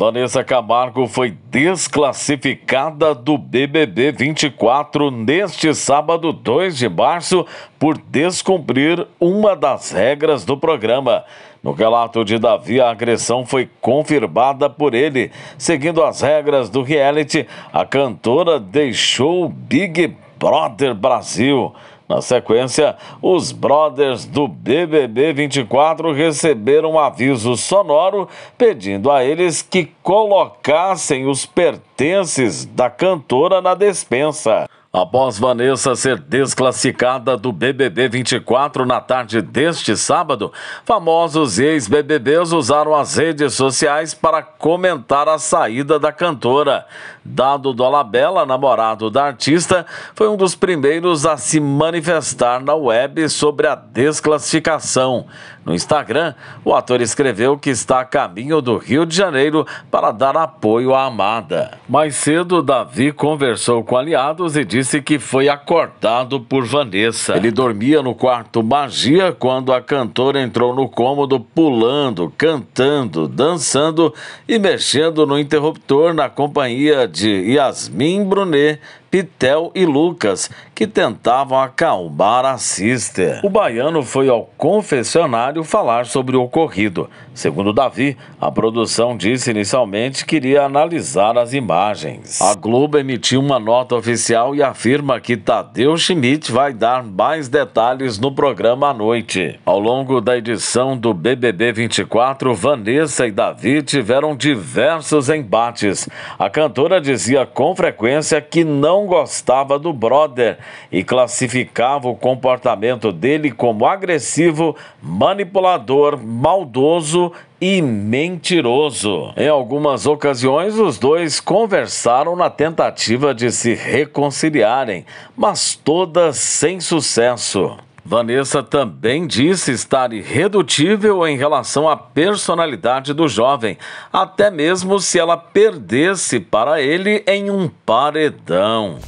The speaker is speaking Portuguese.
Vanessa Camargo foi desclassificada do BBB 24 neste sábado 2 de março por descumprir uma das regras do programa. No relato de Davi, a agressão foi confirmada por ele. Seguindo as regras do reality, a cantora deixou Big Brother Brasil. Na sequência, os brothers do BBB 24 receberam um aviso sonoro pedindo a eles que colocassem os pertences da cantora na despensa. Após Vanessa ser desclassificada do BBB 24 na tarde deste sábado, famosos ex-BBBs usaram as redes sociais para comentar a saída da cantora. Dado Dolabella, namorado da artista, foi um dos primeiros a se manifestar na web sobre a desclassificação. No Instagram, o ator escreveu que está a caminho do Rio de Janeiro para dar apoio à amada. Mais cedo, Davi conversou com aliados e disse disse que foi acordado por Vanessa. Ele dormia no quarto Magia quando a cantora entrou no cômodo pulando, cantando, dançando e mexendo no interruptor na companhia de Yasmin Brunet, Pitel e Lucas, que tentavam acalmar a sister. O baiano foi ao confessionário falar sobre o ocorrido. Segundo Davi, a produção disse inicialmente que iria analisar as imagens. A Globo emitiu uma nota oficial e afirma que Tadeu Schmidt vai dar mais detalhes no programa à noite. Ao longo da edição do BBB 24, Vanessa e Davi tiveram diversos embates. A cantora dizia com frequência que não não gostava do brother e classificava o comportamento dele como agressivo, manipulador, maldoso e mentiroso. Em algumas ocasiões, os dois conversaram na tentativa de se reconciliarem, mas todas sem sucesso. Vanessa também disse estar irredutível em relação à personalidade do jovem, até mesmo se ela perdesse para ele em um paredão.